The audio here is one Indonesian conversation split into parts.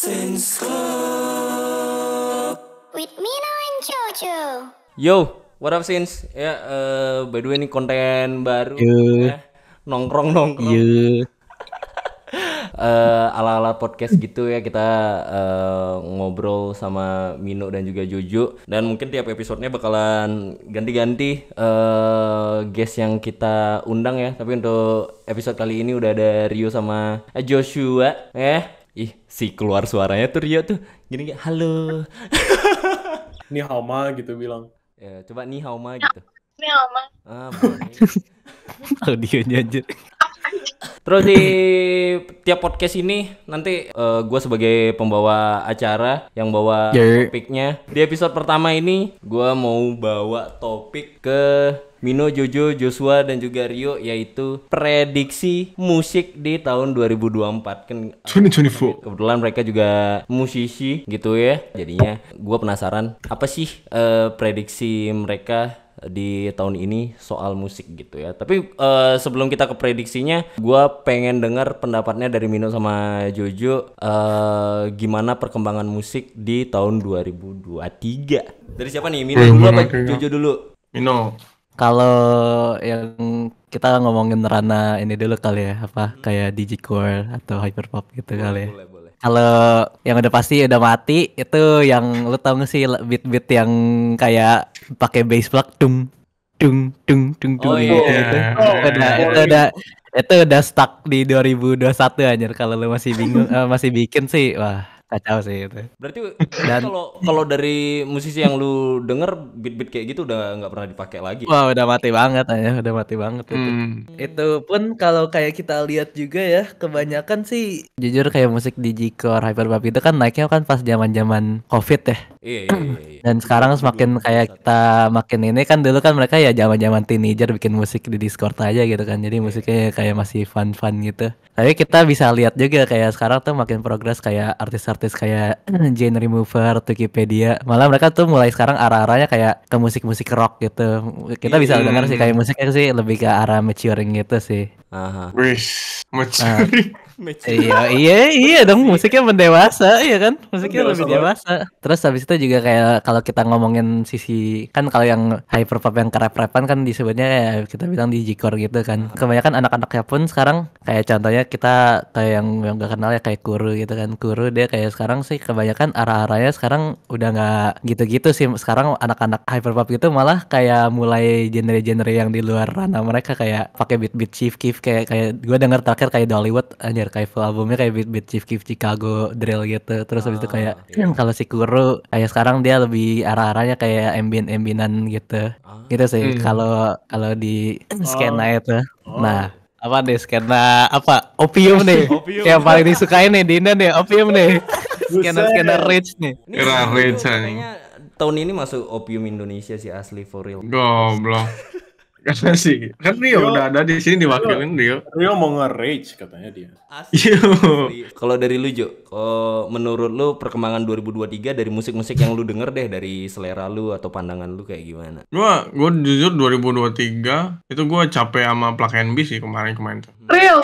Since Club with and Jojo. Yo, what up Sins? Ya, uh, by the way ini konten baru. Yeah. Ya. Nongkrong nongkrong. Yeah. uh, ala-ala podcast gitu ya kita uh, ngobrol sama Mino dan juga Jojo dan mungkin tiap episodenya bakalan ganti-ganti uh, guest yang kita undang ya tapi untuk episode kali ini udah ada Rio sama Joshua ya ih si keluar suaranya tuh Rio tuh gini, gini halo nih hao gitu bilang ya, coba ni hao ma ya, gitu ni hao ma ah audionya aja Terus di tiap podcast ini nanti uh, eh, gue sebagai pembawa acara yang bawa yeah. topiknya di episode pertama ini gue mau bawa topik ke Mino, Jojo, Joshua dan juga Rio yaitu prediksi musik di tahun 2024 kan 2024 kebetulan mereka juga musisi gitu ya jadinya gue penasaran apa sih uh, prediksi mereka di tahun ini soal musik gitu ya. Tapi uh, sebelum kita ke prediksinya, gue pengen dengar pendapatnya dari Mino sama Jojo uh, gimana perkembangan musik di tahun 2023. Dari siapa nih? Mino dulu apa Jojo dulu? Mino. Kalau yang kita ngomongin rana ini dulu kali ya, apa hmm. kayak core atau hyperpop gitu boleh, kali ya. Boleh, boleh. Kalau yang udah pasti udah mati itu yang lu tau gak sih beat-beat yang kayak pakai bass block, dum dung dung dung dung oh, iya. gitu. Yeah. Gitu. Oh, udah, itu iya. udah itu udah stuck di 2021 anjir kalau lu masih bingung uh, masih bikin sih wah kacau sih itu berarti dan kalau kalau dari musisi yang lu denger beat beat kayak gitu udah nggak pernah dipakai lagi wah udah mati banget ya udah mati banget hmm. itu itu pun kalau kayak kita lihat juga ya kebanyakan sih jujur kayak musik digicore hyperpop itu kan naiknya kan pas zaman zaman covid ya iya, iya, iya, iya. dan sekarang semakin kayak kita makin ini kan dulu kan mereka ya zaman zaman teenager bikin musik di discord aja gitu kan jadi musiknya kayak masih fun fun gitu tapi kita bisa lihat juga kayak sekarang tuh makin progres kayak artis-artis artis kayak Jane remover, Wikipedia. Malah mereka tuh mulai sekarang arah-arahnya kayak ke musik-musik rock gitu. Kita bisa mm. dengar sih kayak musiknya sih lebih ke arah maturing gitu sih. Aha. Wish, nah. maturing. Uh. Iya, iya, iya dong iya. musiknya mendewasa, iya kan? Musiknya lebih dewasa. Terus habis itu juga kayak kalau kita ngomongin sisi kan kalau yang hyperpop yang kerap repan kan disebutnya ya kita bilang di jikor gitu kan. Kebanyakan anak-anaknya pun sekarang kayak contohnya kita kayak yang yang gak kenal ya kayak guru gitu kan. guru dia kayak sekarang sih kebanyakan arah-arahnya sekarang udah nggak gitu-gitu sih. Sekarang anak-anak hyperpop gitu malah kayak mulai genre-genre yang di luar ranah mereka kayak pakai beat-beat chief kif kayak kayak gue denger terakhir kayak Dollywood anjir archival albumnya kayak beat beat Chief Keef Chicago drill gitu terus habis itu ah, kayak iya. Hmm, kalau si Kuro kayak sekarang dia lebih arah-arahnya kayak ambient ambientan gitu oh, gitu sih hmm. kalau iya. kalau di oh. skena itu oh. nah apa deh skena apa opium nih opium. yang paling disukai nih Dina nih opium nih skena skena rich nih era rich nih. tahun ini masuk opium Indonesia sih asli for real goblok Karena iya. sih, kan Rio, Rio udah ada di sini diwakilin Rio. Rio mau nge-rage katanya dia. Iya. Kalau dari lu Jo, menurut lu perkembangan 2023 dari musik-musik yang lu denger deh dari selera lu atau pandangan lu kayak gimana? Gua gua jujur 2023 itu gua capek sama Plak NB sih kemarin-kemarin tuh. Rio.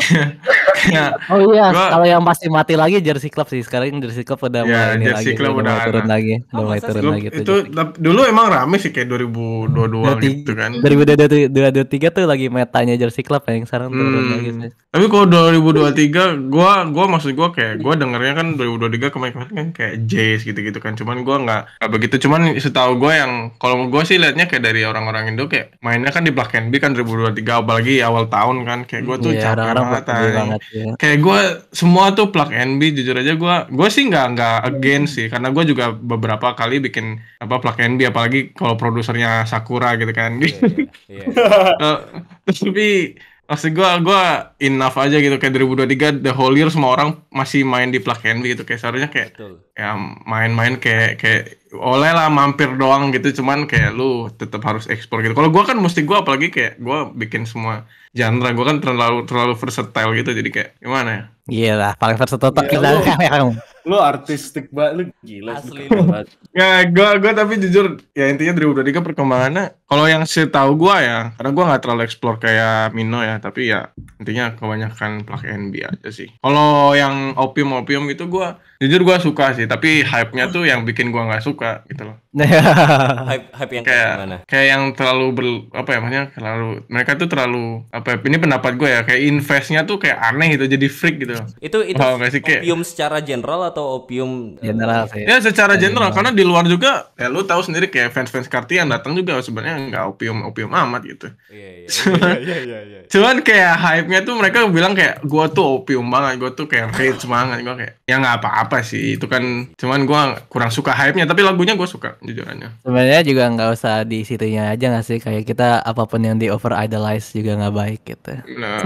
Iya. oh iya, kalau yang pasti mati lagi jersey club sih. Sekarang jersey club udah ya, mulai ini lagi, club udah mulai turun lagi, udah oh, mulai turun lagi. Itu dulu emang rame sih kayak 2022 gitu kan. 2022 dua dua tiga tuh lagi metanya jersey club yang sekarang turun hmm. lagi sih. Tapi kalau 2023 gua gua maksud gua kayak gua dengernya kan 2023 kemarin-kemarin kan kayak Jace gitu-gitu kan. Cuman gua nggak nggak begitu cuman setahu gua yang kalau gua sih liatnya kayak dari orang-orang Indo kayak mainnya kan di Black and Blue kan 2023 apalagi awal tahun kan kayak gua tuh yeah, capek banget, banget ya. Kayak gua semua tuh Black and Blue jujur aja gua gua sih nggak nggak against sih karena gua juga beberapa kali bikin apa Black and Blue apalagi kalau produsernya Sakura gitu kan. Yeah, yeah, yeah. tapi Maksud gue, gue enough aja gitu kayak 2023 the whole year semua orang masih main di plug and gitu kayak seharusnya kayak Betul. ya main-main kayak kayak oleh lah mampir doang gitu cuman kayak lu tetap harus ekspor gitu. Kalau gue kan mesti gue apalagi kayak gue bikin semua genre gue kan terlalu terlalu versatile gitu jadi kayak gimana ya Iya lah, paling versatile tak iya, kita kamu. Lu artistik banget, lu gila Asli gue ya, gua gua tapi jujur ya intinya dari udah tiga perkembangannya kalau yang tahu gua ya, karena gua nggak terlalu explore kayak Mino ya, tapi ya intinya kebanyakan plug NBA aja sih. Kalau yang opium opium itu gua jujur gua suka sih, tapi hype-nya tuh yang bikin gua nggak suka gitu loh hype hype yang kayak gimana? Kayak yang terlalu ber apa ya maksudnya terlalu mereka tuh terlalu apa ya, ini pendapat gue ya kayak investnya tuh kayak aneh gitu jadi freak gitu. Itu itu oh, sih, kayak, opium secara general atau opium eh, general sih. Ya secara general, general karena di luar juga ya lu tahu sendiri kayak fans-fans Karti yang datang juga sebenarnya nggak opium opium amat gitu. Iya iya. Cuman, iya, iya, iya, iya cuman kayak hype-nya tuh mereka bilang kayak gue tuh opium banget, gue tuh kayak rage banget, gue kayak ya nggak apa-apa sih itu kan cuman gue kurang suka hype-nya tapi lagunya gue suka jujurannya sebenarnya juga nggak usah di situnya aja nggak sih kayak kita apapun yang di over idolize juga nggak baik gitu nah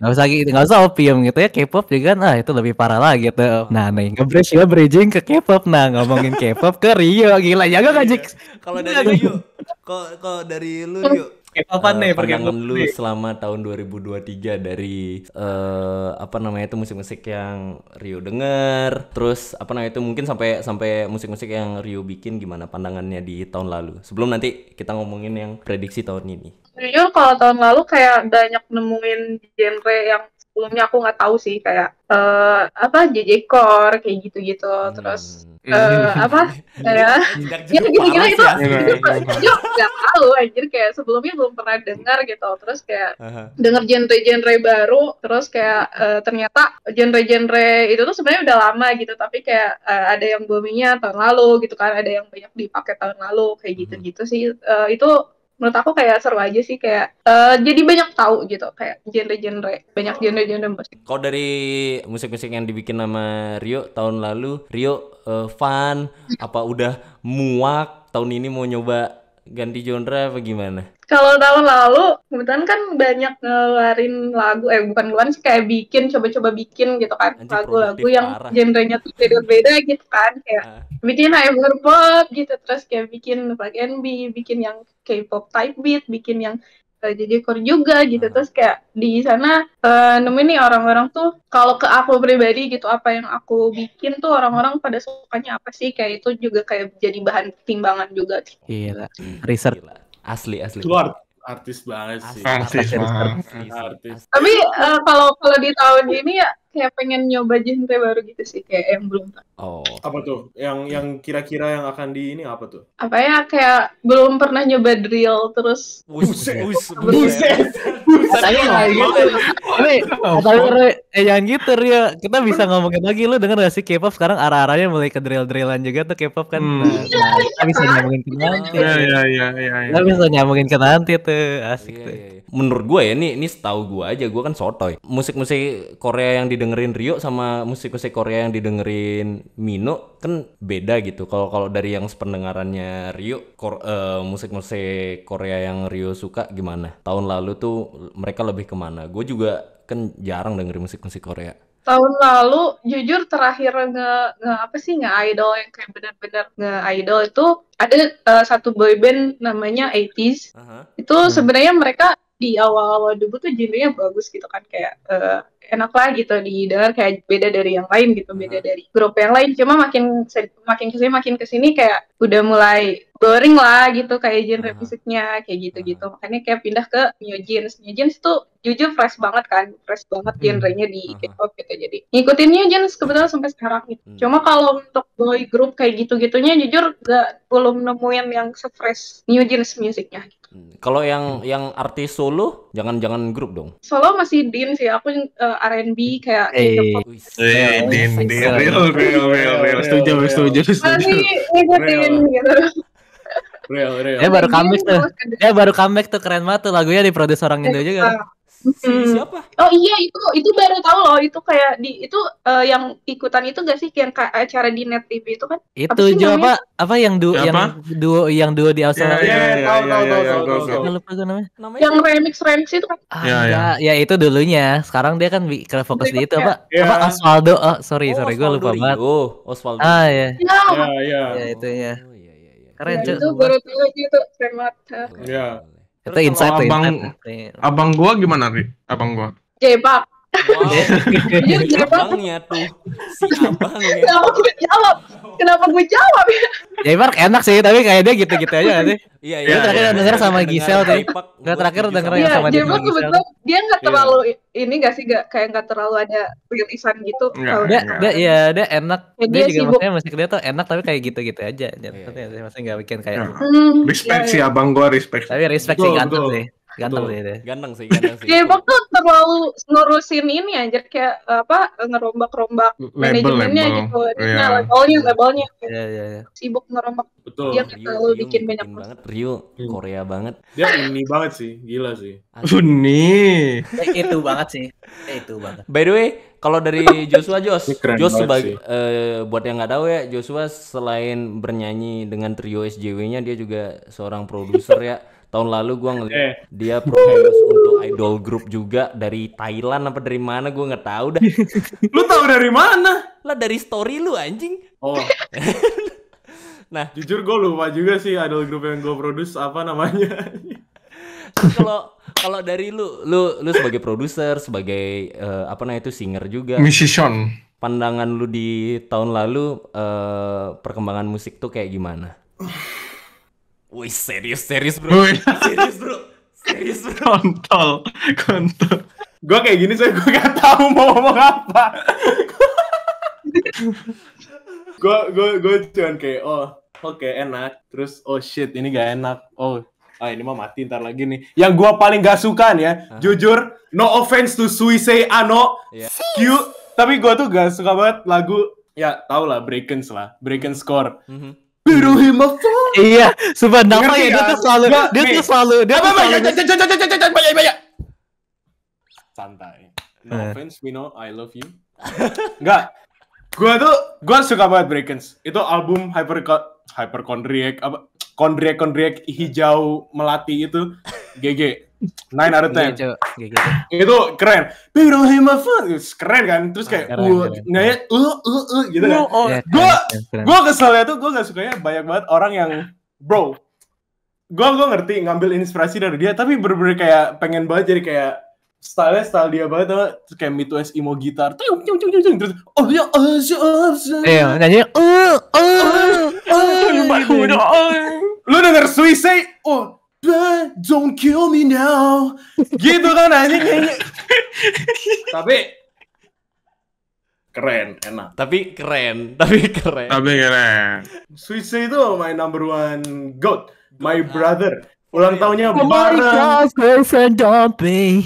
nggak usah gitu nggak usah opium gitu ya K-pop juga nah itu lebih parah lah gitu nah nih ngebridge ya bridging ke K-pop nah ngomongin K-pop ke Rio gila ya gak ngajik kalau dari Rio kalau dari lu yuk Kapan uh, eh, nih perkembangan lu nih. selama tahun 2023 dari uh, apa namanya itu musik-musik yang Rio denger, terus apa namanya itu mungkin sampai sampai musik-musik yang Rio bikin gimana pandangannya di tahun lalu. Sebelum nanti kita ngomongin yang prediksi tahun ini. Jujur kalau tahun lalu kayak banyak nemuin genre yang sebelumnya aku nggak tahu sih kayak uh, apa JJ Core kayak gitu-gitu hmm. terus uh, apa ya gitu gitu gitu itu ya? itu iya, iya, nggak tahu anjir kayak sebelumnya belum pernah dengar gitu terus kayak uh-huh. dengar genre-genre baru terus kayak uh, ternyata genre-genre itu tuh sebenarnya udah lama gitu tapi kayak uh, ada yang boomingnya tahun lalu gitu kan ada yang banyak dipakai tahun lalu kayak hmm. gitu-gitu sih uh, itu menurut aku kayak seru aja sih kayak uh, jadi banyak tahu gitu kayak genre-genre banyak genre-genre musik. Kau dari musik-musik yang dibikin sama Rio tahun lalu, Rio uh, fun apa udah muak tahun ini mau nyoba ganti genre apa gimana? kalau tahun lalu kebetulan kan banyak ngeluarin lagu eh bukan ngeluarin sih kayak bikin coba-coba bikin gitu kan lagu-lagu yang genre genrenya tuh beda-beda gitu kan kayak uh. bikin pop gitu terus kayak bikin NB bikin yang K-pop type beat bikin yang uh, eh, jadi core juga gitu uh. terus kayak di sana uh, nemuin nih orang-orang tuh kalau ke aku pribadi gitu apa yang aku bikin tuh orang-orang pada sukanya apa sih kayak itu juga kayak jadi bahan pertimbangan juga. Gila, hmm, riset Gila asli asli luar artis banget sih artis, artis, artis, artis. artis. tapi uh, kalau kalau di tahun ini ya kayak pengen nyoba genre baru gitu sih kayak yang belum tahu. Oh. Apa tuh? Yang yang kira-kira yang akan di ini apa tuh? Apa ya kayak belum pernah nyoba drill terus. Buset, buset, buset. Katanya gitu. Tapi oh. eh jangan gitu ya. Kita bisa ngomongin lagi lu dengan gak sih K-pop sekarang arah-arahnya mulai ke drill-drillan juga tuh K-pop kan. Hmm. Nah, kita bisa nyambungin ke iya, nanti. Iya iya iya iya. Kita bisa nyambungin ke nanti tuh asik iya, tuh. Iya, menurut gue ya ini ini setahu gue aja gue kan sotoy musik-musik Korea yang didengerin Rio sama musik-musik Korea yang didengerin Mino kan beda gitu kalau kalau dari yang pendengarannya Rio kor, uh, musik-musik Korea yang Rio suka gimana tahun lalu tuh mereka lebih kemana gue juga kan jarang dengerin musik-musik Korea tahun lalu jujur terakhir nge, nge apa sih nge idol yang kayak benar-benar nge idol itu ada uh, satu boy band namanya 80s. Uh -huh. Itu uh sebenarnya mereka di awal-awal debut tuh genrenya bagus gitu kan kayak uh, enak lah gitu di didengar kayak beda dari yang lain gitu beda hmm. dari grup yang lain cuma makin makin kesini makin kesini kayak udah mulai boring lah gitu kayak genre hmm. kayak gitu-gitu makanya kayak pindah ke New Jeans New Jeans tuh jujur fresh banget kan fresh banget hmm. genrenya di K-pop gitu jadi ngikutin New Jeans kebetulan sampai sekarang gitu hmm. cuma kalau untuk boy group kayak gitu-gitunya jujur gak belum nemuin yang sefresh New Jeans musiknya kalau yang hmm. yang artis solo, jangan-jangan grup dong. Solo masih Din sih, aku uh, eh, R&B kayak Eh, gitu. eh Din, Din, real, real, real, real, setuju, setuju, setuju. Masih ngikutin gitu. Real, real. Dia eh, baru iya, comeback iya, tuh. Dia baru comeback tuh keren banget tuh lagunya di produce orang Indo iya. juga hmm. siapa oh iya itu itu baru tahu loh itu kayak di itu uh, yang ikutan itu gak sih yang kayak acara di net tv itu kan itu apa apa, apa yang duo yang duo yang duo di Australia ya, ya, tahu tahu iya, tahu iya, tahu lupa gue namanya yang remix remix itu kan ah, ya, ya. ya itu dulunya sekarang dia kan karena fokus di itu apa ya. apa Osvaldo oh sorry oh, sorry gue lupa banget oh Osvaldo ah ya ya ya, ya itunya oh, keren ya, itu baru tahu itu keren banget ya itu insight abang, insight. abang gua gimana, Ri? Abang gua. K-pop. Wow. Jadi iya. iya, abangnya tuh. Si Kenapa gue jawab? Kenapa gue jawab ya? Ya Mark enak sih, tapi kayak dia gitu-gitu aja sih. Iya, iya. terakhir iya, denger sama Gisel iya, iya, terakhir denger yang sama dia. Iya, kebetulan dia nggak iya. terlalu ini nggak sih nggak kayak nggak terlalu ada iya, gitu. Iya dia iya dia enak. Ya, dia juga maksudnya musik dia tuh enak tapi kayak gitu-gitu aja. Maksudnya nggak bikin kayak hmm, Respect sih abang gua, respect. Tapi respect sih ganteng sih. Ganteng sih deh. Ganteng sih, ganteng sih. j terlalu ngurusin ini anjir kayak apa ngerombak-rombak manajemennya gitu. Iya. Nah, labelnya, labelnya. Iya, iya, iya. Sibuk ngerombak. Betul. Dia terlalu bikin banyak banget. Rio iya. Korea banget. Dia ini banget sih, gila sih. Uni. Eh, itu banget sih. Eh, itu banget. By the way, kalau dari Joshua Jos, Jos sebagai eh, buat yang nggak tahu ya, Joshua selain bernyanyi dengan trio SJW-nya, dia juga seorang produser ya. tahun lalu gue ngeliat eh. dia promos untuk idol group juga dari Thailand apa dari mana gue nggak tahu dah lu tahu dari mana lah dari story lu anjing oh nah jujur gue lupa juga sih idol group yang gue produce apa namanya kalau kalau dari lu lu lu sebagai produser sebagai uh, apa namanya itu singer juga musician pandangan lu di tahun lalu uh, perkembangan musik tuh kayak gimana Wih serius serius bro. serius bro. Serius bro. Kontol. Kontol. Gue kayak gini saya gue gak tau mau ngomong apa. Gue gue gue cuman kayak oh oke okay, enak. Terus oh shit ini gak enak. Oh ah ini mah mati ntar lagi nih. Yang gue paling gak suka nih ya, huh? jujur, no offense to Suisei Ano, yeah. Iya. Tapi gue tuh gak suka banget lagu, ya tau lah, Breakens lah, Breakens Score. Mm -hmm biru him Iya, sumpah nama ya dia tuh selalu dia tuh selalu dia tuh selalu. Banyak banyak. Santai. No eh. offense, we know I love you. Enggak. Gua tuh gua suka banget Breakins. Itu album Hyper Hyperchondriac apa Kondriak Kondriak hijau melati itu GG Nine out of ten. Gitu, gitu. Itu keren. Baby don't my fun. Keren kan? Terus ah, kayak keren, uh, keren. uh, uh, uh, gitu kan. Oh, yeah, gue gue keselnya tuh gue gak sukanya banyak banget orang yang bro. Gue gue ngerti ngambil inspirasi dari dia, tapi bener-bener kayak pengen banget jadi kayak style style dia banget tuh terus kayak mito es emo gitar cung cung cung cung terus oh ya oh si ya, oh, ya, ya. eh nyanyi oh oh, oh oh lu denger suisei oh But don't kill me now. gitu kan anjing. Tapi keren, enak. Tapi keren, tapi keren. Tapi keren. Switch itu my number one god, my ah. brother. Ulang iya. tahunnya oh bareng. girlfriend don't be.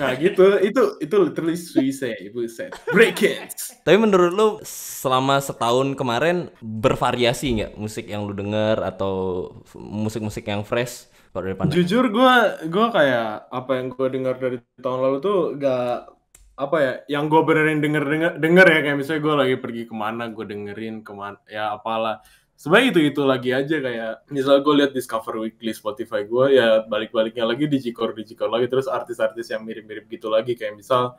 Nah gitu, itu itu literally suicide, ibu set. Break it. Tapi menurut lu selama setahun kemarin bervariasi nggak musik yang lu denger atau musik-musik yang fresh? dari Jujur gue gue kayak apa yang gue dengar dari tahun lalu tuh gak apa ya yang gue benerin denger denger denger ya kayak misalnya gue lagi pergi kemana gue dengerin kemana ya apalah sebenarnya itu itu lagi aja kayak misal gue lihat Discover Weekly Spotify gue ya balik-baliknya lagi di Jikor di Jikor lagi terus artis-artis yang mirip-mirip gitu lagi kayak misal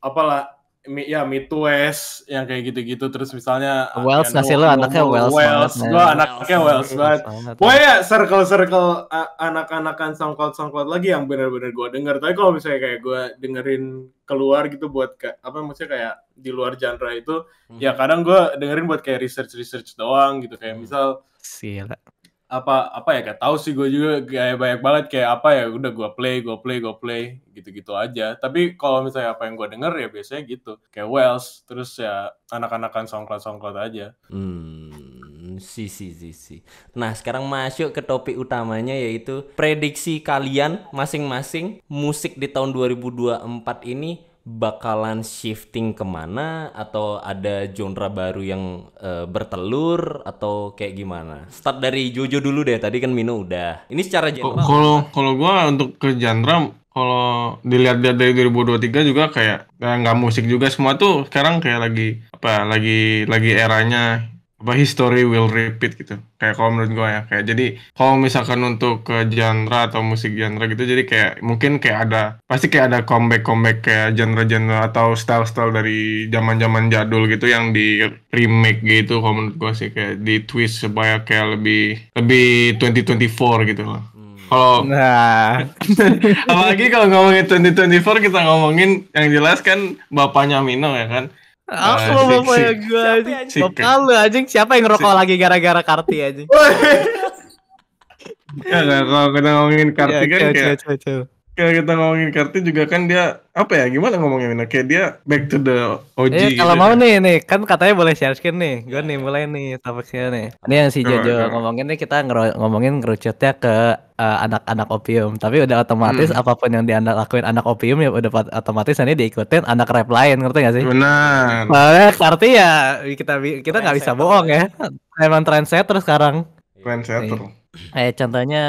apalah mi ya Midwest yang kayak gitu-gitu terus misalnya Wells ya, ngasih lo anaknya Wells Wells gue anaknya Wells banget gue ya circle circle anak-anakan songkot songkot lagi yang benar-benar gue denger tapi kalau misalnya kayak gue dengerin keluar gitu buat kayak apa maksudnya kayak di luar genre itu ya hmm. ya kadang gue dengerin buat kayak research research doang gitu kayak hmm. misal Sila apa apa ya gak tahu sih gue juga kayak banyak banget kayak apa ya udah gue play gue play gue play gitu-gitu aja tapi kalau misalnya apa yang gue denger ya biasanya gitu kayak Wells terus ya anak-anakan songklat songklat aja hmm si si si si nah sekarang masuk ke topik utamanya yaitu prediksi kalian masing-masing musik di tahun 2024 ini bakalan shifting kemana atau ada genre baru yang uh, bertelur atau kayak gimana? Start dari Jojo dulu deh. Tadi kan Mino udah. Ini secara general. Kalau kalau gua untuk ke genre kalau dilihat-lihat dari 2023 juga kayak nggak musik juga semua tuh sekarang kayak lagi apa lagi lagi eranya apa history will repeat gitu kayak kalau menurut gue ya kayak jadi kalau misalkan untuk ke genre atau musik genre gitu jadi kayak mungkin kayak ada pasti kayak ada comeback comeback kayak genre genre atau style style dari zaman zaman jadul gitu yang di remake gitu kalau menurut gue sih kayak di twist supaya kayak lebih lebih 2024 gitu lah hmm. kalau nah apalagi kalau ngomongin 2024 kita ngomongin yang jelas kan bapaknya Mino ya kan Aku mau nah, bapak ya, yang gue anjing. Bapak lu anjing siapa yang ngerokok lagi gara-gara karti anjing. Ya kalau kita ngomongin karti ya, kan kayak ketika kita ngomongin Kartini juga kan dia apa ya gimana ngomongnya kayak dia back to the OG eh, iya, gitu kalau gitu mau nih nih kan katanya boleh share screen nih gue nih mulai nih topiknya nih ini yang si Jojo oh, ngomongin nih kita ngero ngomongin kerucutnya ke anak eh, anak-anak opium tapi udah otomatis hmm. apapun yang dianda lakuin anak opium ya udah otomatis nanti diikutin anak rap lain ngerti gak sih benar soalnya arti ya kita kita nggak bisa bohong ya emang trendsetter sekarang trendsetter iya. eh contohnya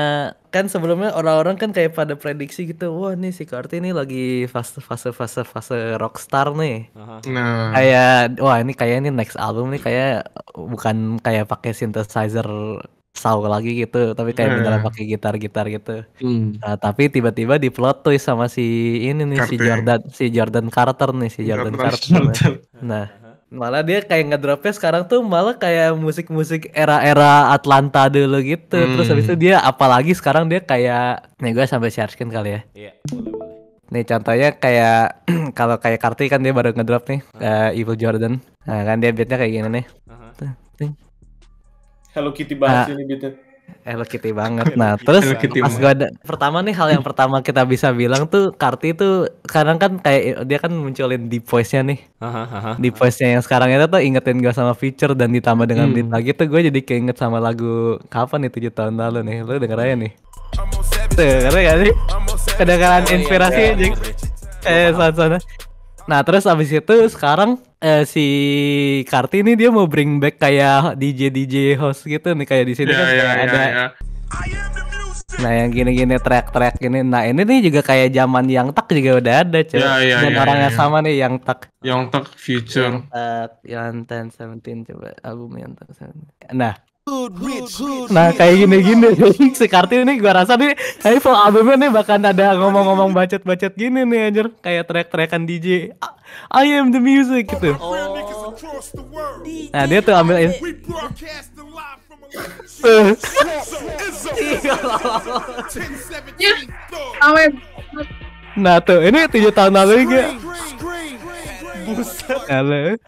kan sebelumnya orang-orang kan kayak pada prediksi gitu wah nih si ini lagi fase fase fase fase rockstar nih nah. kayak wah ini kayak ini next album nih kayak bukan kayak pakai synthesizer saw lagi gitu tapi kayak nah. beneran pakai gitar gitar gitu hmm. nah, tapi tiba-tiba di plot twist sama si ini nih Carter. si Jordan si Jordan Carter nih si Jordan, Carter, Carter. nah malah dia kayak ngedropnya sekarang tuh malah kayak musik-musik era-era Atlanta dulu gitu hmm. terus habis itu hmm. dia apalagi sekarang dia kayak nih gue sampai sharekan kali ya iya boleh boleh nih contohnya kayak kalau kayak Karti kan dia baru ngedrop nih uh, Evil Jordan nah kan dia beatnya kayak gini nih uh -huh. Hello Kitty bahas uh, ini beatnya Eh, Hello Kitty banget. Nah, terus pas gua ada pertama nih hal yang pertama kita bisa bilang tuh Karti tuh kadang kan kayak dia kan munculin deep voice-nya nih. Deep voice-nya yang sekarang itu tuh ingetin gua sama feature dan ditambah dengan hmm. beat lagi tuh gue jadi keinget sama lagu kapan nih 7 tahun lalu nih. Lu denger aja nih. Tuh, karena ya gak sih? Kedengaran oh, iya, inspirasi iya. Eh, sana-sana. Nah terus abis itu sekarang eh, si ini dia mau bring back kayak DJ DJ host gitu nih kayak di sini yeah, kan yeah, ya, ada. Yeah, yeah. Nah yang gini-gini track-track gini. Nah ini nih juga kayak zaman yang tak juga udah ada cuy. Yeah, yeah, Dan yeah, ya, yang yeah. sama nih yang tak. Yang tak future. Yang tak yang ten seventeen coba album yang tak seventeen. Nah Nah kayak gini-gini si Kartini ini gue rasa nih Hey full albumnya nih bahkan ada ngomong-ngomong bacet-bacet gini nih anjir Kayak track-trackan DJ I am the music gitu oh. Nah dia tuh ambil eh. Nah tuh ini 7 tahun lalu ya Buset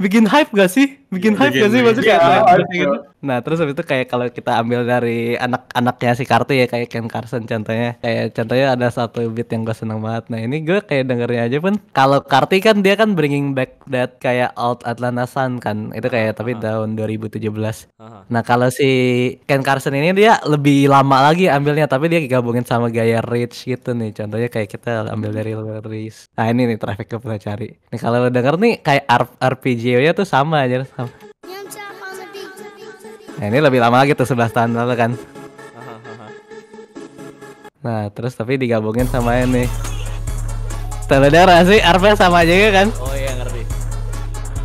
Bikin hype gak sih? bikin hype gak sih maksudnya kayak iya, gitu. Gitu. Nah, terus habis itu kayak kalau kita ambil dari anak-anaknya si Kartu ya kayak Ken Carson contohnya. Kayak contohnya ada satu beat yang gue seneng banget. Nah, ini gue kayak dengernya aja pun kalau Karti kan dia kan bringing back that kayak Old Atlanta Sun kan. Itu kayak tapi tahun 2017. Nah, kalau si Ken Carson ini dia lebih lama lagi ambilnya tapi dia gabungin sama gaya Rich gitu nih. Contohnya kayak kita ambil dari Rich. Nah, ini nih traffic gue pernah cari. Nih kalau denger nih kayak RPG-nya tuh sama aja Nah, ini lebih lama lagi tuh 11 tahun lalu kan. Nah, terus tapi digabungin sama ini. Teledera sih, RP sama aja kan? Oh iya.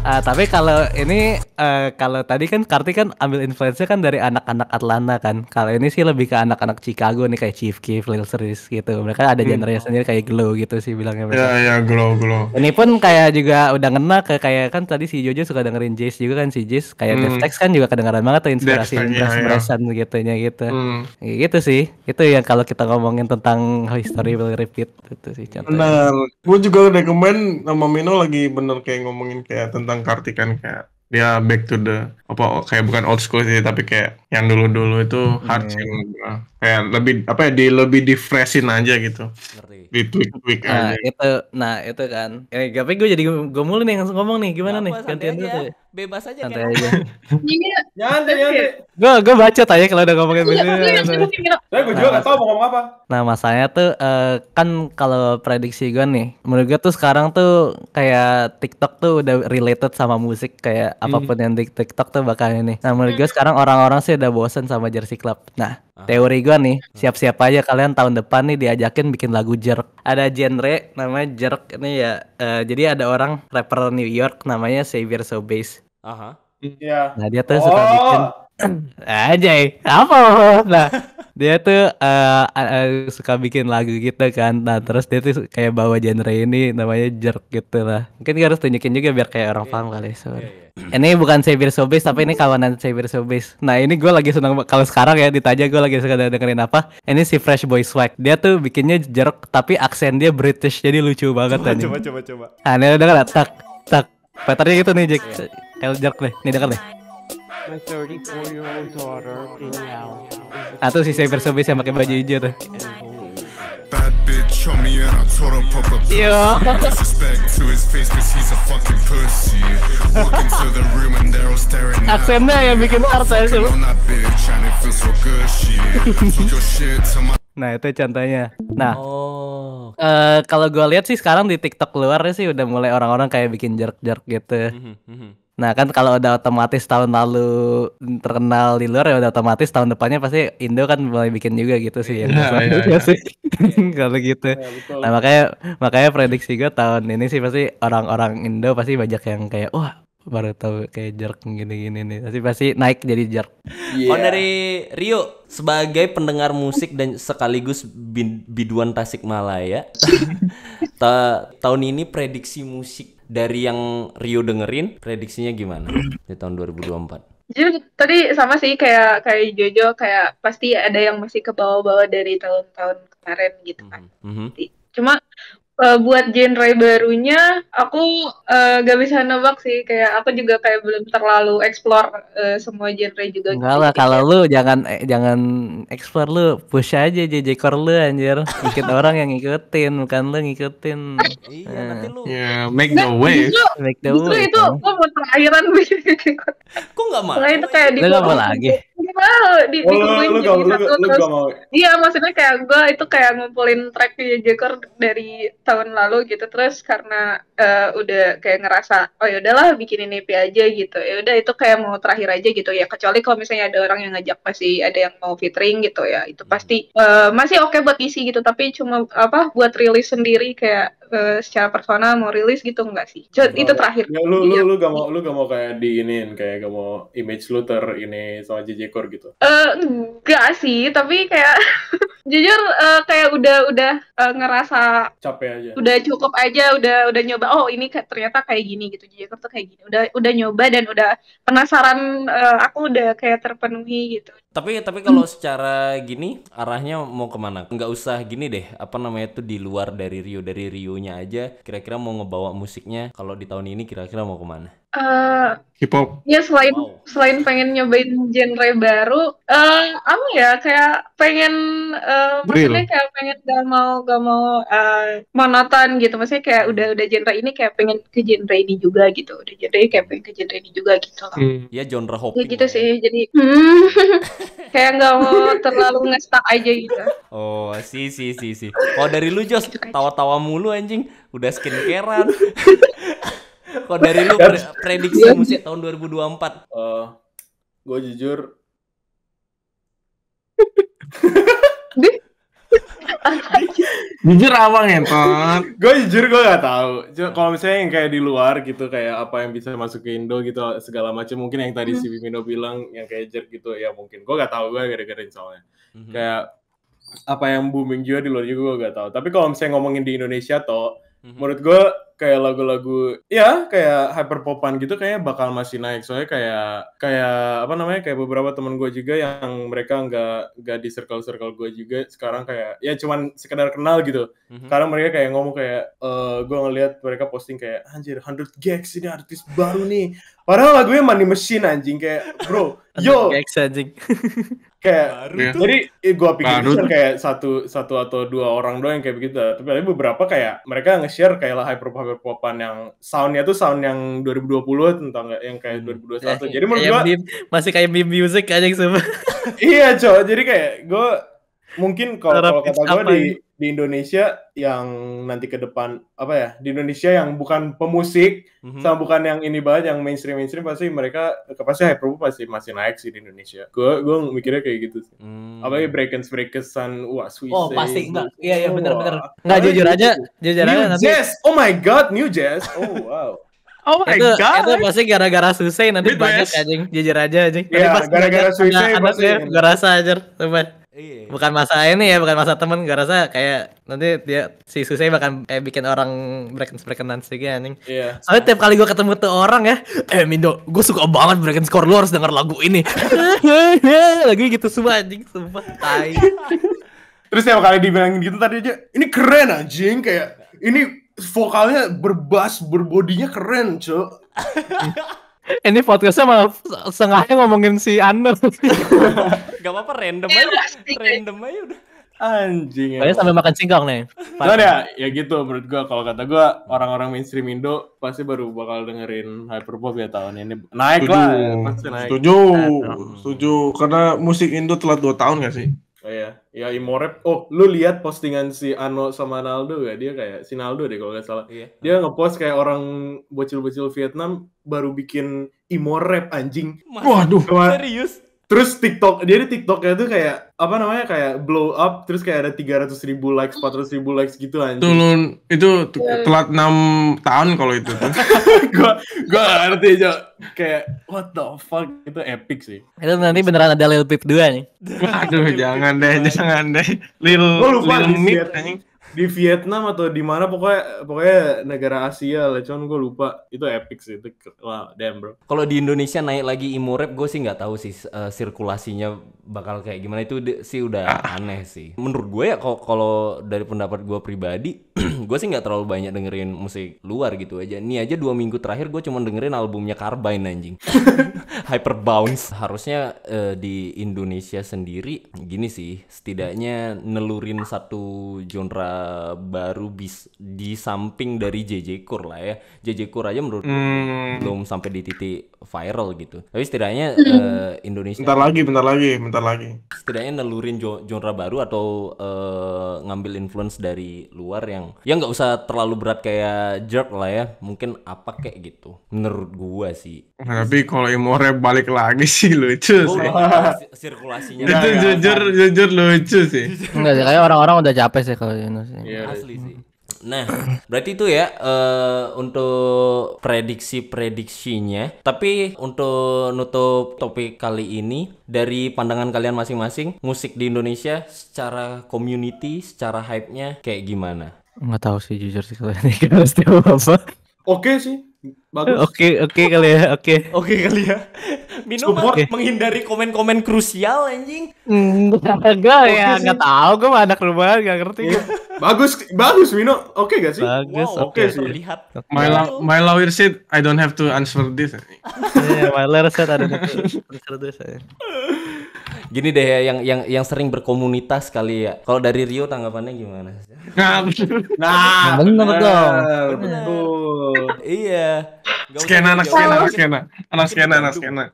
Uh, tapi kalau ini uh, kalau tadi kan Karti kan ambil influence kan dari anak-anak Atlanta kan. Kalau ini sih lebih ke anak-anak Chicago nih kayak Chief Keef, Lil Series gitu. Mereka ada hmm. genre sendiri kayak Glow gitu sih bilangnya mereka. Ya ya Glow Glow. Ini pun kayak juga udah ngena ke kayak kan tadi si Jojo suka dengerin Jace juga kan si Jace kayak hmm. Deftex kan juga kedengaran banget tuh inspirasi iya, iya. inspirasi yeah. gitu nya gitu. Hmm. Gitu sih. Itu yang kalau kita ngomongin tentang history will repeat itu sih contohnya. Benar. Gue juga rekomend sama Mino lagi bener kayak ngomongin kayak tentang tentang Kartikan kayak dia back to the apa kayak bukan old school sih tapi kayak yang dulu dulu itu hmm. hard hmm. kayak lebih apa ya di lebih di freshin aja gitu di tweak tweak nah, aja itu nah itu kan eh tapi gue jadi gue mulu nih ngomong nih gimana Gak nih gantian dulu ya? Ya bebas aja santai aja nyantai nyantai gue gue baca tanya kalau udah ngomongin iya, iya eh, gue juga gak tau mau ngomong apa nah masanya tuh uh, kan kalau prediksi gue nih menurut gue tuh sekarang tuh kayak TikTok tuh udah related sama musik kayak hmm. apapun yang di TikTok tuh bakal ini nah menurut gue hmm. sekarang orang-orang sih udah bosen sama jersey club nah Ah. Teori gue nih, hmm. siap-siap aja kalian tahun depan nih diajakin bikin lagu jerk. Ada genre namanya jerk ini ya. Uh, jadi ada orang rapper New York namanya Xavier Sobase. Aha. Iya. Nah, dia tuh oh. suka bikin aja apa nah dia tuh uh, uh, suka bikin lagu gitu kan nah terus dia tuh kayak bawa genre ini namanya jerk gitu lah mungkin gak harus tunjukin juga biar kayak orang iya, paham kali iya, so. Iya, ini bukan Sebir Sobis tapi ini kawanan Sebir Sobis nah ini gue lagi seneng kalau sekarang ya ditanya gue lagi suka dengerin apa ini si Fresh Boy Swag dia tuh bikinnya jerk tapi aksen dia British jadi lucu banget coba, coba coba coba nah ini udah tak tak Peternya gitu nih Jack kayak jerk deh, nih denger deh. My 34-year-old daughter, Danielle. Atau si Cyber Sobis yang pakai baju hijau tuh. Aksennya yang bikin artis itu. Nah itu contohnya. Nah, oh. uh, kalau gue lihat sih sekarang di TikTok luar sih udah mulai orang-orang kayak bikin jerk-jerk gitu. Mm -hmm. Nah kan kalau udah otomatis tahun lalu terkenal di luar ya udah otomatis tahun depannya pasti Indo kan mulai bikin juga gitu sih ya. Nah, iya, sih kalau gitu. Nah makanya makanya prediksi gue tahun ini sih pasti orang-orang Indo pasti banyak yang kayak wah baru tau kayak jerk gini-gini nih pasti pasti naik jadi jerk. Yeah. Oh dari Rio sebagai pendengar musik dan sekaligus biduan Tasikmalaya ta tahun ini prediksi musik dari yang Rio dengerin prediksinya gimana di tahun 2024? Jujur tadi sama sih kayak kayak Jojo kayak pasti ada yang masih ke bawah-bawah dari tahun-tahun kemarin gitu kan. Mm -hmm. Cuma uh, buat genre barunya aku uh, gak bisa nebak sih kayak aku juga kayak belum terlalu explore uh, semua genre juga enggak gitu. lah kalau lu jangan eh, jangan explore lu push aja JJ Core lu anjir ikut orang yang ngikutin bukan lu ngikutin iya uh. nanti lu yeah, make the nah, way justru, make the way itu kan. aku mau terakhiran JJ Core kok gak mau itu kayak di lu gak mau lagi mau di oh, satu terus iya maksudnya kayak gue itu kayak ngumpulin track JJ Core dari tahun lalu gitu terus karena uh, udah kayak ngerasa oh ya udahlah bikinin EP aja gitu ya udah itu kayak mau terakhir aja gitu ya kecuali kalau misalnya ada orang yang ngajak pasti ada yang mau featuring gitu ya itu hmm. pasti uh, masih oke okay buat isi gitu tapi cuma apa buat rilis sendiri kayak secara personal mau rilis gitu enggak sih? Itu, itu terakhir. Ya, lu, lu, iya. lu gak mau lu gak mau kayak diinin kayak gak mau image lu ter ini sama JJ Core gitu? Eh uh, enggak sih, tapi kayak jujur uh, kayak udah udah uh, ngerasa capek aja. Udah cukup aja, udah udah nyoba. Oh, ini ternyata kayak gini gitu. JJ Core tuh kayak gini. Udah udah nyoba dan udah penasaran uh, aku udah kayak terpenuhi gitu. Tapi tapi kalau secara gini arahnya mau kemana? Enggak usah gini deh. Apa namanya itu di luar dari Rio dari Rio nya aja. Kira-kira mau ngebawa musiknya kalau di tahun ini kira-kira mau kemana? Eh, hip hop. Ya selain wow. selain pengen nyobain genre baru, uh, apa ya kayak pengen uh, maksudnya kayak pengen gak mau gak mau uh, monoton gitu. Maksudnya kayak udah udah genre ini kayak pengen ke genre ini juga gitu. Udah genre ini kayak pengen ke genre ini juga gitu. Hmm. Ya genre hop Ya gitu ya. sih. Jadi kayak gak mau terlalu ngestak aja gitu. Oh, si si si si. Oh dari lu Jos gitu tawa-tawa mulu anjing, udah skincarean. Kok dari lu pre prediksi iya. musik tahun 2024? Uh, gue jujur. jujur apa ngentot? gue jujur gue gak tau. Kalau misalnya yang kayak di luar gitu, kayak apa yang bisa masuk ke Indo gitu segala macam. Mungkin yang tadi hmm. si Bimino bilang yang kayak jerk gitu, ya mungkin. Gue gak tau, gue gara-gara soalnya. Mm -hmm. Kayak apa yang booming juga di luar juga gue gak tau. Tapi kalau misalnya ngomongin di Indonesia toh, mm -hmm. menurut gue kayak lagu-lagu ya kayak hyper popan gitu kayak bakal masih naik soalnya kayak kayak apa namanya kayak beberapa teman gue juga yang mereka nggak nggak di circle circle gue juga sekarang kayak ya cuman sekedar kenal gitu mm-hmm. sekarang mereka kayak ngomong kayak uh, eh, gue ngeliat mereka posting kayak anjir 100 gigs ini artis baru nih padahal lagunya money machine anjing kayak bro yo gigs anjing kayak baru ya. jadi gue pikir baru. Itu kayak satu satu atau dua orang doang kayak begitu tapi ada beberapa kayak mereka nge-share kayak lah hyper cover popan yang soundnya tuh sound yang 2020 tentang yang kayak 2021 hmm. satu. Eh, jadi menurut gue masih kayak meme music aja yang semua iya cowok jadi kayak gue mungkin kalau kata gue di di Indonesia yang nanti ke depan apa ya di Indonesia yang bukan pemusik mm-hmm. sama bukan yang ini banget yang mainstream mainstream pasti mereka pasti hyperpop pasti masih naik sih di Indonesia. Gue gue mikirnya kayak gitu sih. Mm. Apa ya breakens breakensan wah Swiss. Oh pasti enggak. Iya iya benar benar. Enggak jujur gitu aja jujur new aja nanti. Jazz. Oh my god new jazz. Oh wow. Oh my itu, god. Itu pasti gara-gara susah nanti banyak anjing. Jujur aja anjing. Iya, gara-gara susah pasti. Ada, gara ada, ada, Iya, iya. Bukan masa ini ya, bukan masa temen. Gak rasa kayak nanti dia si susi bahkan kayak eh, bikin orang break nanti sih anjing. Iya. Soalnya tiap kali gue ketemu tuh orang ya, eh Mindo, gue suka banget breaken score lu harus denger lagu ini. lagu gitu semua anjing, semua tai. Terus tiap kali dibilangin gitu tadi aja, ini keren anjing kayak ini vokalnya berbas, berbodinya keren, Cok. ini podcastnya malah sengaja ngomongin si Ander. Gak apa-apa random aja. Random aja udah. Anjing. Kalian sampai makan singkong nih. Padahal ya, ya gitu menurut gua kalau kata gua orang-orang mainstream Indo pasti baru bakal dengerin Hyperpop ya tahun ini. Naik Setuju. lah, ya, pasti naik. Setuju. Setuju. Karena musik Indo telat 2 tahun gak sih? Oh, iya, ya Imorep. Oh, lu lihat postingan si Ano sama Naldo gak? Dia kayak si Naldo deh kalau gak salah. Iya. Dia ngepost kayak orang bocil-bocil Vietnam baru bikin Imorep anjing. Mas, Waduh. Serius? terus TikTok dia di TikToknya tuh kayak apa namanya kayak blow up terus kayak ada tiga ratus ribu likes empat ratus ribu likes gitu anjir turun itu iya. telat enam tahun kalau itu gua gua ngerti aja kayak what the fuck itu epic sih itu nanti beneran ada Lil Peep dua nih waduh jangan deh jangan deh Lil Lil Meep anjing di Vietnam atau di mana pokoknya pokoknya negara Asia lah cuman gue lupa itu epic sih itu wow damn bro kalau di Indonesia naik lagi imurep gue sih nggak tahu sih uh, sirkulasinya bakal kayak gimana itu sih udah ah. aneh sih menurut gue ya kalau dari pendapat gue pribadi gue sih nggak terlalu banyak dengerin musik luar gitu aja. ini aja dua minggu terakhir gue cuma dengerin albumnya Carbine anjing. Hyper Bounce. Harusnya uh, di Indonesia sendiri gini sih, setidaknya nelurin satu genre baru bis di samping dari JJ Kur lah ya. JJ Kur aja menurut mm. belum sampai di titik viral gitu. Tapi setidaknya uh, Indonesia Bentar lagi, bentar lagi, bentar lagi. Setidaknya nelurin genre baru atau uh, ngambil influence dari luar yang yang nggak usah terlalu berat kayak jerk lah ya. Mungkin apa kayak gitu. Menurut gua sih. Nah, tapi kalau Imore balik lagi sih lucu oh, sih. sirkulasinya. Itu jujur jujur lucu sih. Enggak sih, kayak orang-orang udah capek sih kalau ini sih. Asli sih. Nah, berarti itu ya uh, untuk prediksi-prediksinya. Tapi untuk nutup topik kali ini dari pandangan kalian masing-masing, musik di Indonesia secara community, secara hype-nya kayak gimana? Nggak tahu sih jujur sih kalau ini apa. Oke sih. Bagus. Oke, okay, oke okay kali ya. Oke. Okay. oke okay kali ya. Minum okay. menghindari komen-komen krusial anjing. Enggak, enggak okay ya, enggak tahu gue anak rumah enggak ngerti. Yeah. bagus, bagus Mino. Oke okay gak sih? Bagus, wow, oke okay, okay sih. Lihat. My law, my lawyer said I don't have to answer this. yeah, my lawyer said I don't have to answer this. Eh. Gini deh ya, yang yang yang sering berkomunitas kali ya. Kalau dari Rio tanggapannya gimana? Nah, nah benar dong. Betul. Iya. Skena anak skena, anak skena, anak skena, anak skena.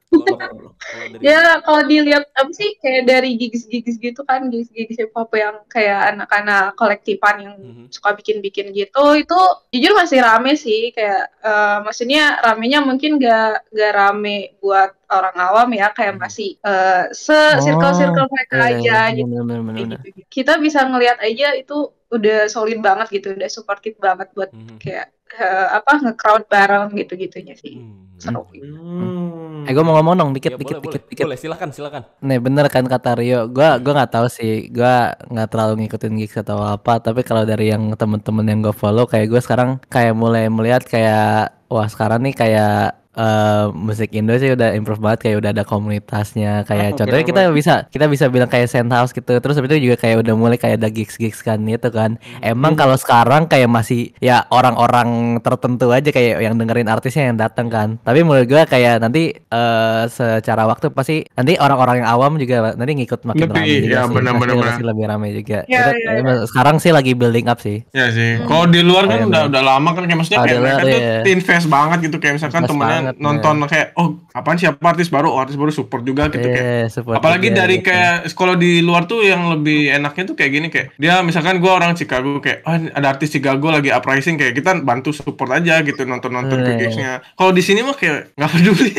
Ya kalau dilihat apa sih kayak dari gigis-gigis gitu kan, gigis-gigis hip hop yang kayak anak-anak kolektifan yang mhm. suka bikin-bikin gitu, itu jujur masih rame sih kayak uh, maksudnya ramenya mungkin gak gak rame buat orang awam ya kayak hmm. masih uh, eh, se circle circle oh, mereka iya, aja bener, gitu. Bener, bener, bener. Kita bisa ngelihat aja itu udah solid banget gitu, udah supportive banget buat hmm. kayak uh, apa nge-crowd bareng gitu-gitunya sih. Hmm. Seru. Gitu. Hmm. Eh gue mau ngomong dong dikit ya, dikit boleh, dikit boleh, dikit. Boleh silakan silakan. Nih bener kan kata Rio, gua hmm. gua nggak tahu sih, gua nggak terlalu ngikutin gigs atau apa, tapi kalau dari yang temen-temen yang gue follow kayak gue sekarang kayak mulai melihat kayak wah sekarang nih kayak uh, musik Indo sih udah improve banget kayak udah ada komunitasnya kayak oh, contohnya kita bisa kita bisa bilang kayak Sand House gitu terus habis itu juga kayak udah mulai kayak ada gigs-gigs kan gitu kan emang hmm. kalau sekarang kayak masih ya orang-orang tertentu aja kayak yang dengerin artisnya yang datang kan tapi menurut gue kayak nanti uh, secara waktu pasti nanti orang-orang yang awam juga nanti ngikut makin iya, lebih, ramai ya, bener, bener, bener. lebih ramai juga ya, Kita, ya, ya. sekarang sih lagi building up sih ya sih hmm. kalau di luar kan udah, udah lama kan kayak maksudnya kayak mereka ya. tuh iya. invest banget gitu kayak misalkan temennya banget nonton ya. kayak oh apaan siapa artis baru oh, artis baru support juga gitu yeah, kayak apalagi juga, dari gitu. kayak kalau di luar tuh yang lebih enaknya tuh kayak gini kayak dia misalkan gue orang Chicago kayak oh, ada artis Chicago lagi uprising kayak kita bantu support aja gitu nonton nonton yeah. gigsnya kalau di sini mah kayak nggak peduli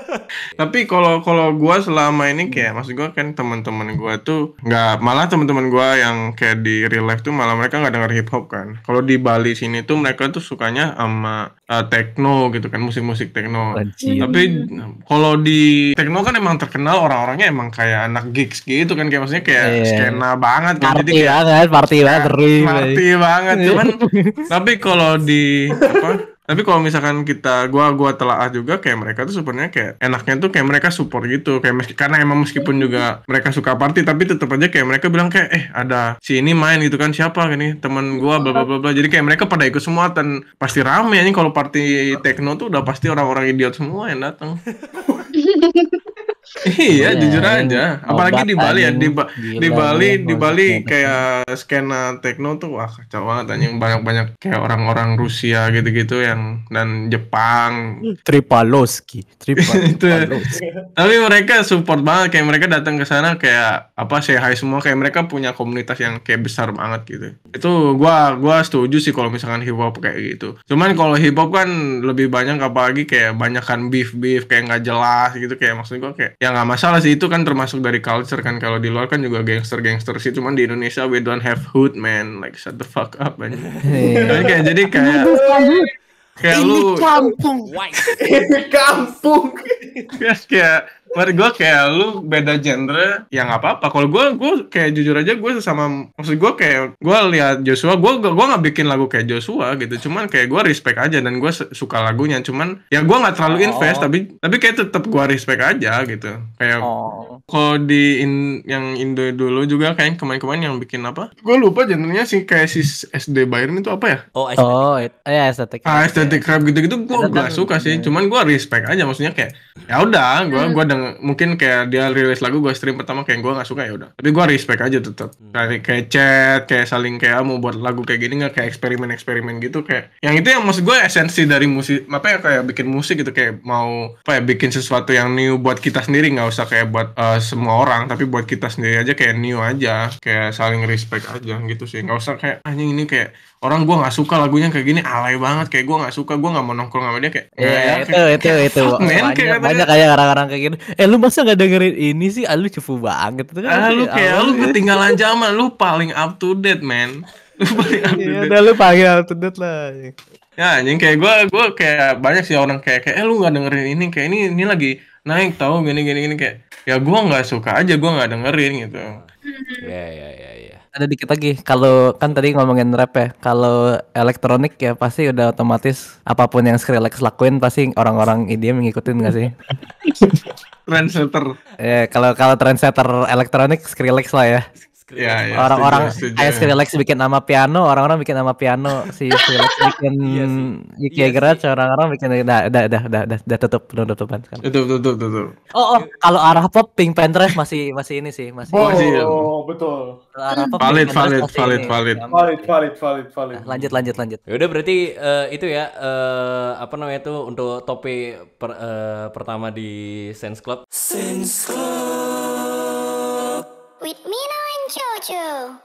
tapi kalau kalau gue selama ini kayak maksud gue kan teman-teman gue tuh nggak malah teman-teman gue yang kayak di real life tuh malah mereka nggak denger hip hop kan kalau di Bali sini tuh mereka tuh sukanya sama uh, techno gitu kan musik-musik Tekno, Tapi kalau di Tekno kan emang terkenal orang-orangnya emang kayak anak geeks gitu kan kayak maksudnya kayak yeah. skena banget kan. Party Jadi kayak, banget, party banget, party banget. Cuman tapi kalau di apa tapi kalau misalkan kita gua gua telaah juga kayak mereka tuh sebenarnya kayak enaknya tuh kayak mereka support gitu kayak meski, karena emang meskipun juga mereka suka party tapi tetap aja kayak mereka bilang kayak eh ada si ini main gitu kan siapa gini kan teman gua bla bla bla jadi kayak mereka pada ikut semua dan pasti rame ini kalau party techno tuh udah pasti orang-orang idiot semua yang datang Iya, yeah. jujur aja. Apalagi Obat di Bali ya, di, ba gila, di Bali, gila, di Bali gila. kayak skena techno tuh wah kacau banget anjing banyak-banyak kayak orang-orang Rusia gitu-gitu yang dan Jepang. Tripaloski, Tripaloski. Ya. Tapi mereka support banget kayak mereka datang ke sana kayak apa sih hai semua kayak mereka punya komunitas yang kayak besar banget gitu. Itu gua gua setuju sih kalau misalkan hip hop kayak gitu. Cuman kalau hip hop kan lebih banyak apalagi kayak kan beef beef kayak nggak jelas gitu kayak maksud gua kayak ya nggak masalah sih itu kan termasuk dari culture kan kalau di luar kan juga gangster gangster sih cuman di Indonesia we don't have hood man like shut the fuck up man yeah. kayak jadi kayak kayak ini lu kampung ini kampung kayak menurut gue kayak lu beda genre ya nggak apa-apa kalau gue gue kayak jujur aja gue sama maksud gue kayak gue lihat Joshua gue gue nggak bikin lagu kayak Joshua gitu cuman kayak gue respect aja dan gue suka lagunya cuman ya gue nggak terlalu oh. invest oh. tapi tapi kayak tetap gue respect aja gitu kayak oh. kalau di in, yang Indo dulu juga kayak kemarin-kemarin yang bikin apa gue lupa genrenya sih kayak si SD Bayern itu apa ya oh estetik oh yeah ya estetik ah estetik rap gitu-gitu gue gak suka sih hmm. cuman gue respect aja maksudnya kayak ya udah gue hmm. gue mungkin kayak dia rilis lagu gue stream pertama kayak gue nggak suka ya udah tapi gue respect aja tetap hmm. kayak kayak chat kayak saling kayak ah, mau buat lagu kayak gini nggak kayak eksperimen eksperimen gitu kayak yang itu yang maksud gue esensi dari musik apa ya kayak bikin musik gitu kayak mau apa ya bikin sesuatu yang new buat kita sendiri nggak usah kayak buat uh, semua orang tapi buat kita sendiri aja kayak new aja kayak saling respect aja gitu sih nggak usah kayak anjing ini kayak orang gue nggak suka lagunya kayak gini alay banget kayak gue nggak suka gue nggak mau nongkrong sama dia kayak yeah, ya, ya, itu, kayak, itu kayak, itu itu man, banyak kayak gitu. banyak kayak orang-orang kayak gini eh lu masa gak dengerin ini sih? Ah, lu cepu banget. Ah, kan ah, lu kayak awal. lu ketinggalan zaman, lu paling up to date, man. Lu paling up to iya, date. Ya, lu paling up to date lah. Ya anjing kayak gue, gue kayak banyak sih orang kayak kayak eh lu nggak dengerin ini, kayak ini ini lagi naik tau? gini gini gini kayak ya gue nggak suka aja gue nggak dengerin gitu. Ya ya ya ya. Ada dikit lagi kalau kan tadi ngomongin rap ya, kalau elektronik ya pasti udah otomatis apapun yang Skrillex lakuin pasti orang-orang IDM ngikutin gak sih? Trendsetter. Eh, kalau kalau trendsetter elektronik Skrillex lah ya. Skrillex. orang ya, ya, orang-orang kayak Skrillex bikin nama piano, orang-orang bikin nama piano, si Skrillex bikin Yuki iya Garage, iya orang-orang bikin dah dah dah dah dah, dah tutup penutup tutup kan. Tutup tutup tutup. Oh, oh kalau arah pop Pink Panthers masih masih ini sih, masih. Oh, masih, oh betul. Arah pop, valid, valid, valid, valid, valid, valid, valid, valid. lanjut lanjut lanjut. Ya udah berarti uh, itu ya uh, apa namanya itu untuk topi per, uh, pertama di Sense Club. Sense Club. With Mina. Pikachu!